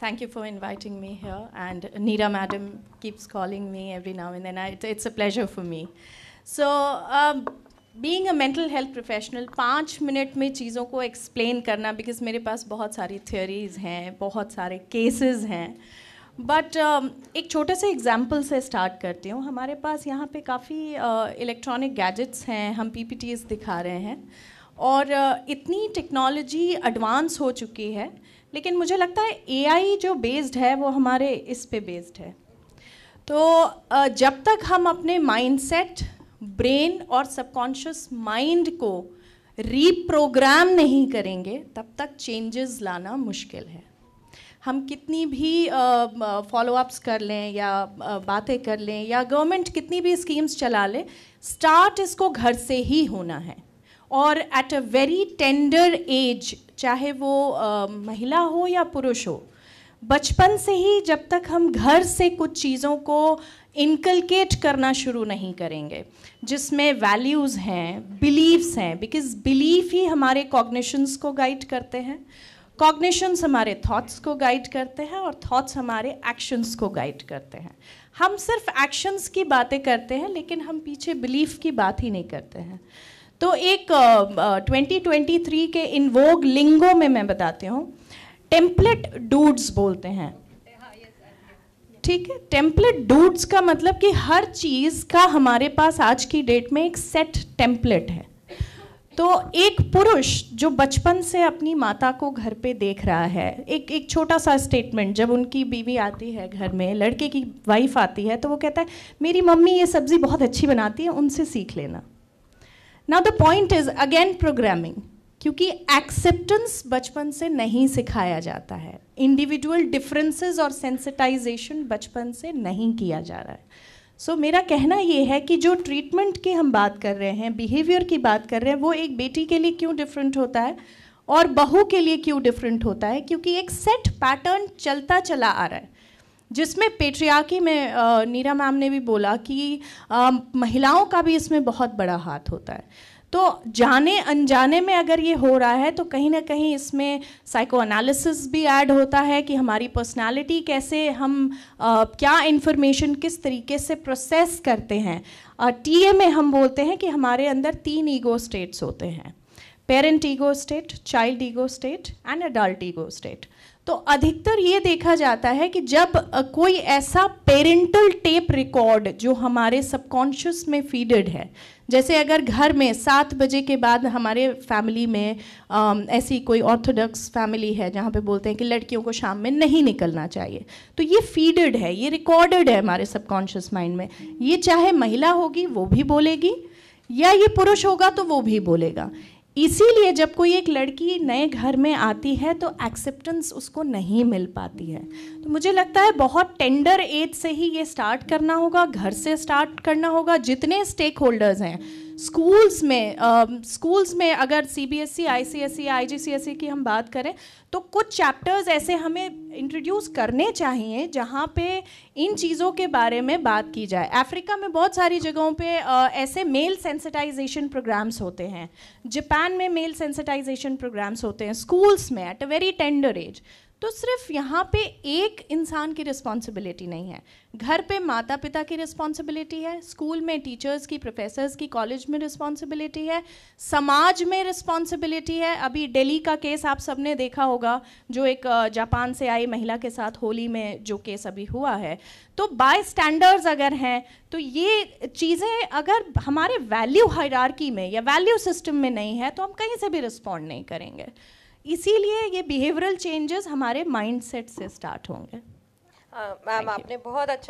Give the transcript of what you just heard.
Thank you for inviting me here. And Nira Madam keeps calling me every now and then. I, it, it's a pleasure for me. So, um, being a mental health professional पाँच मिनट में चीज़ों को explain करना because मेरे पास बहुत सारी theories हैं बहुत सारे केसेस हैं बट uh, um, एक छोटे से एग्जाम्पल से स्टार्ट करती हूँ हमारे पास यहाँ पे काफ़ी इलेक्ट्रॉनिक गैजेट्स हैं हम पीपीटीज दिखा रहे हैं और इतनी टेक्नोलॉजी एडवांस हो चुकी है लेकिन मुझे लगता है एआई जो बेस्ड है वो हमारे इस पे बेस्ड है तो जब तक हम अपने माइंडसेट ब्रेन और सबकॉन्शियस माइंड को रीप्रोग्राम नहीं करेंगे तब तक चेंजेस लाना मुश्किल है हम कितनी भी फॉलोअप्स कर लें या बातें कर लें या गवर्नमेंट कितनी भी स्कीम्स चला ले स्टार्ट इसको घर से ही होना है और at a very tender age चाहे वो uh, महिला हो या पुरुष हो बचपन से ही जब तक हम घर से कुछ चीज़ों को इनकलकेट करना शुरू नहीं करेंगे जिसमें वैल्यूज़ हैं बिलीव्स हैं बिकॉज बिलीफ ही हमारे कॉग्निशंस को गाइड करते हैं कॉग्निशंस हमारे थॉट्स को गाइड करते हैं और थॉट्स हमारे एक्शंस को गाइड करते हैं हम सिर्फ एक्शंस की बातें करते हैं लेकिन हम पीछे बिलीफ की बात ही नहीं करते हैं तो एक ट्वेंटी ट्वेंटी थ्री के वोग लिंगो में मैं बताती हूँ टेम्पलेट डूड्स बोलते हैं ठीक है टेम्पलेट डूड्स का मतलब कि हर चीज़ का हमारे पास आज की डेट में एक सेट टेम्पलेट है तो एक पुरुष जो बचपन से अपनी माता को घर पे देख रहा है एक एक छोटा सा स्टेटमेंट जब उनकी बीवी आती है घर में लड़के की वाइफ आती है तो वो कहता है मेरी मम्मी ये सब्ज़ी बहुत अच्छी बनाती है उनसे सीख लेना now the point is again programming क्योंकि एक्सेप्टेंस बचपन से नहीं सिखाया जाता है इंडिविजुअल डिफरेंसेस और सेंसिटाइजेशन बचपन से नहीं किया जा रहा है सो so, मेरा कहना ये है कि जो ट्रीटमेंट की हम बात कर रहे हैं बिहेवियर की बात कर रहे हैं वो एक बेटी के लिए क्यों डिफरेंट होता है और बहू के लिए क्यों डिफरेंट होता है क्योंकि एक सेट पैटर्न चलता चला आ रहा है जिसमें पेट्रियाकी में नीरा मैम ने भी बोला कि महिलाओं का भी इसमें बहुत बड़ा हाथ होता है तो जाने अनजाने में अगर ये हो रहा है तो कहीं ना कहीं इसमें साइको एनालिसिस भी ऐड होता है कि हमारी पर्सनालिटी कैसे हम आ, क्या इन्फॉर्मेशन किस तरीके से प्रोसेस करते हैं टी ए में हम बोलते हैं कि हमारे अंदर तीन ईगो स्टेट्स होते हैं parent ego state child ego state and adult ego state तो अधिकतर ये देखा जाता है कि जब कोई ऐसा पेरेंटल टेप रिकॉर्ड जो हमारे सबकॉन्शियस में फीडेड है जैसे अगर घर में सात बजे के बाद हमारे फैमिली में आ, ऐसी कोई ऑर्थोडॉक्स फैमिली है जहाँ पे बोलते हैं कि लड़कियों को शाम में नहीं निकलना चाहिए तो ये फीडेड है ये रिकॉर्डेड है हमारे सबकॉन्शियस माइंड में ये चाहे महिला होगी वो भी बोलेगी या ये पुरुष होगा तो वो भी बोलेगा इसीलिए जब कोई एक लड़की नए घर में आती है तो एक्सेप्टेंस उसको नहीं मिल पाती है तो मुझे लगता है बहुत टेंडर एज से ही ये स्टार्ट करना होगा घर से स्टार्ट करना होगा जितने स्टेक होल्डर्स हैं स्कूल्स में स्कूल्स uh, में अगर C B S E I C S E I G C S C की हम बात करें तो कुछ चैप्टर्स ऐसे हमें इंट्रोड्यूस करने चाहिए जहाँ पे इन चीज़ों के बारे में बात की जाए अफ्रीका में बहुत सारी जगहों पे ऐसे मेल सेंसिटाइजेशन प्रोग्राम्स होते हैं जापान में मेल सेंसिटाइजेशन प्रोग्राम्स होते हैं स्कूल्स में at a very tender age तो सिर्फ यहाँ पे एक इंसान की रिस्पॉन्सिबिलिटी नहीं है घर पे माता पिता की रिस्पॉन्सिबिलिटी है स्कूल में टीचर्स की प्रोफेसर्स की कॉलेज में रिस्पॉन्सिबिलिटी है समाज में रिस्पॉन्सिबिलिटी है अभी दिल्ली का केस आप सबने देखा होगा जो एक जापान से आई महिला के साथ होली में जो केस अभी हुआ है तो बाय स्टैंडर्ड्स अगर हैं तो ये चीज़ें अगर हमारे वैल्यू हरारकी में या वैल्यू सिस्टम में नहीं है तो हम कहीं से भी रिस्पॉन्ड नहीं करेंगे इसीलिए ये बिहेवियरल चेंजेस हमारे माइंडसेट से स्टार्ट होंगे मैम हाँ, uh, आपने बहुत अच्छा